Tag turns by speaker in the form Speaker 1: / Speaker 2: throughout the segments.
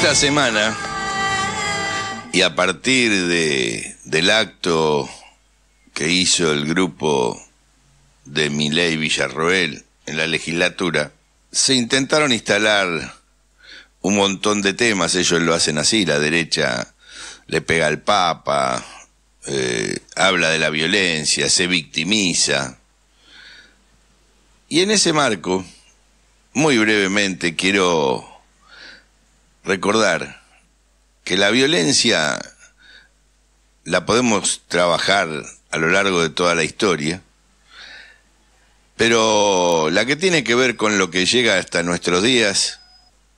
Speaker 1: Esta semana, y a partir de, del acto que hizo el grupo de Miley Villarroel en la legislatura, se intentaron instalar un montón de temas, ellos lo hacen así, la derecha le pega al Papa, eh, habla de la violencia, se victimiza. Y en ese marco, muy brevemente, quiero recordar que la violencia la podemos trabajar a lo largo de toda la historia, pero la que tiene que ver con lo que llega hasta nuestros días,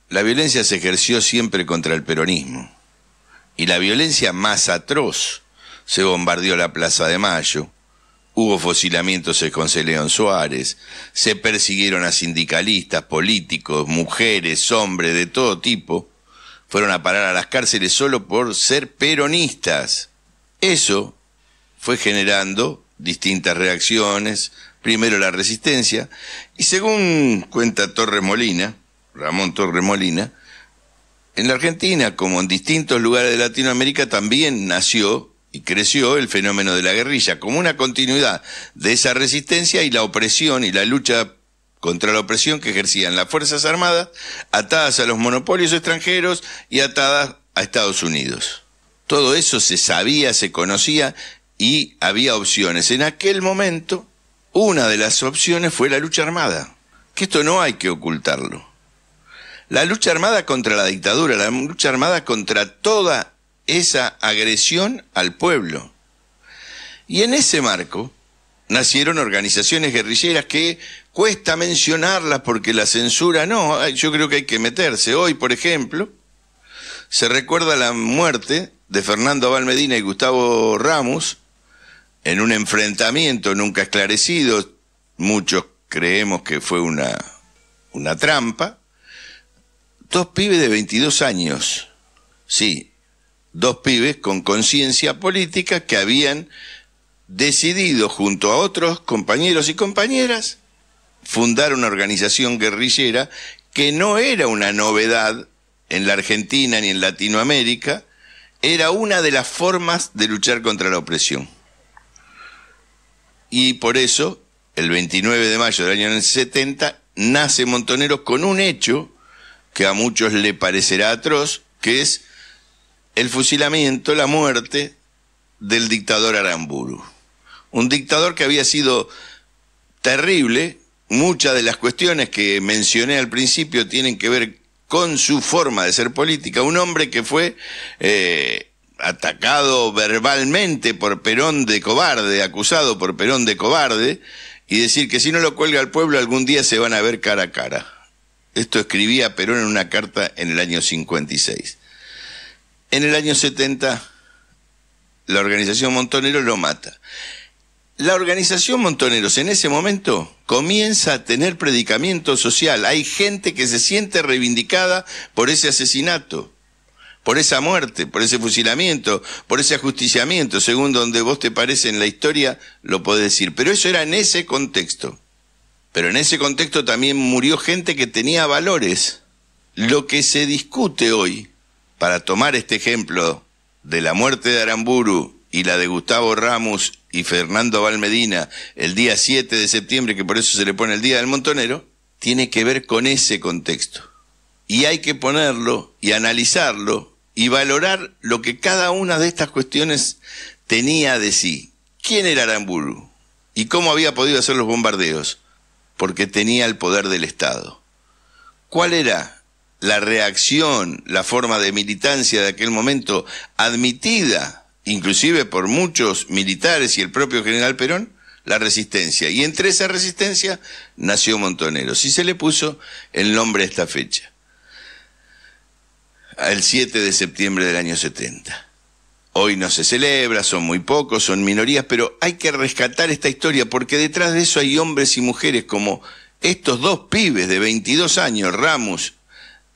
Speaker 1: la violencia se ejerció siempre contra el peronismo. Y la violencia más atroz, se bombardeó la Plaza de Mayo, hubo fusilamientos con León Suárez, se persiguieron a sindicalistas, políticos, mujeres, hombres de todo tipo, fueron a parar a las cárceles solo por ser peronistas. Eso fue generando distintas reacciones, primero la resistencia, y según cuenta Torremolina, Ramón Molina, en la Argentina, como en distintos lugares de Latinoamérica, también nació y creció el fenómeno de la guerrilla, como una continuidad de esa resistencia y la opresión y la lucha contra la opresión que ejercían las Fuerzas Armadas, atadas a los monopolios extranjeros y atadas a Estados Unidos. Todo eso se sabía, se conocía y había opciones. En aquel momento, una de las opciones fue la lucha armada, que esto no hay que ocultarlo. La lucha armada contra la dictadura, la lucha armada contra toda esa agresión al pueblo. Y en ese marco, nacieron organizaciones guerrilleras que cuesta mencionarlas porque la censura no, yo creo que hay que meterse. Hoy, por ejemplo, se recuerda la muerte de Fernando Valmedina y Gustavo Ramos en un enfrentamiento nunca esclarecido. Muchos creemos que fue una, una trampa. Dos pibes de 22 años, sí, dos pibes con conciencia política que habían decidido junto a otros compañeros y compañeras fundar una organización guerrillera que no era una novedad en la Argentina ni en Latinoamérica, era una de las formas de luchar contra la opresión. Y por eso, el 29 de mayo del año 70, nace Montoneros con un hecho que a muchos le parecerá atroz, que es el fusilamiento, la muerte del dictador Aramburu un dictador que había sido terrible, muchas de las cuestiones que mencioné al principio tienen que ver con su forma de ser política, un hombre que fue eh, atacado verbalmente por Perón de cobarde, acusado por Perón de cobarde, y decir que si no lo cuelga al pueblo algún día se van a ver cara a cara. Esto escribía Perón en una carta en el año 56. En el año 70 la organización Montonero lo mata la organización Montoneros en ese momento comienza a tener predicamiento social. Hay gente que se siente reivindicada por ese asesinato, por esa muerte, por ese fusilamiento, por ese ajusticiamiento, según donde vos te parece en la historia, lo podés decir. Pero eso era en ese contexto. Pero en ese contexto también murió gente que tenía valores. Lo que se discute hoy, para tomar este ejemplo de la muerte de Aramburu y la de Gustavo Ramos y Fernando Valmedina el día 7 de septiembre, que por eso se le pone el Día del Montonero, tiene que ver con ese contexto. Y hay que ponerlo y analizarlo y valorar lo que cada una de estas cuestiones tenía de sí. ¿Quién era Aramburu? ¿Y cómo había podido hacer los bombardeos? Porque tenía el poder del Estado. ¿Cuál era la reacción, la forma de militancia de aquel momento admitida inclusive por muchos militares y el propio general Perón, la resistencia. Y entre esa resistencia nació Montoneros y se le puso el nombre a esta fecha, el 7 de septiembre del año 70. Hoy no se celebra, son muy pocos, son minorías, pero hay que rescatar esta historia porque detrás de eso hay hombres y mujeres como estos dos pibes de 22 años, Ramos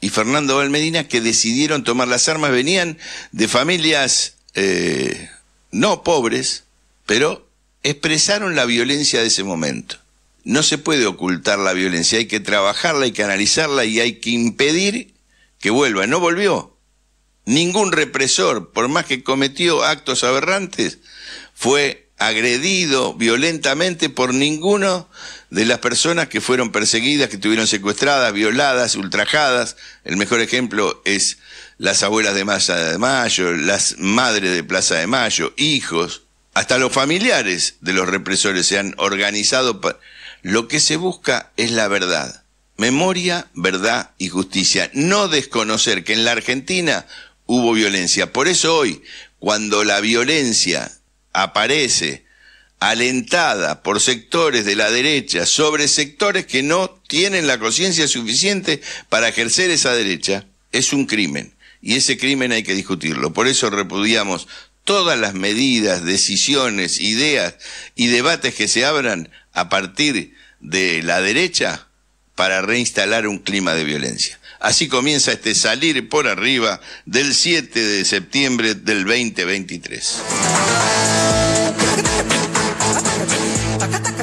Speaker 1: y Fernando Valmedina, que decidieron tomar las armas, venían de familias eh, no pobres, pero expresaron la violencia de ese momento. No se puede ocultar la violencia, hay que trabajarla, hay que analizarla y hay que impedir que vuelva. No volvió. Ningún represor, por más que cometió actos aberrantes, fue agredido violentamente por ninguno de las personas que fueron perseguidas, que tuvieron secuestradas, violadas, ultrajadas. El mejor ejemplo es las abuelas de Plaza de Mayo, las madres de Plaza de Mayo, hijos, hasta los familiares de los represores se han organizado. Lo que se busca es la verdad. Memoria, verdad y justicia. No desconocer que en la Argentina hubo violencia. Por eso hoy, cuando la violencia aparece alentada por sectores de la derecha sobre sectores que no tienen la conciencia suficiente para ejercer esa derecha, es un crimen. Y ese crimen hay que discutirlo. Por eso repudiamos todas las medidas, decisiones, ideas y debates que se abran a partir de la derecha para reinstalar un clima de violencia. Así comienza este salir por arriba del 7 de septiembre del 2023. Taca, taca.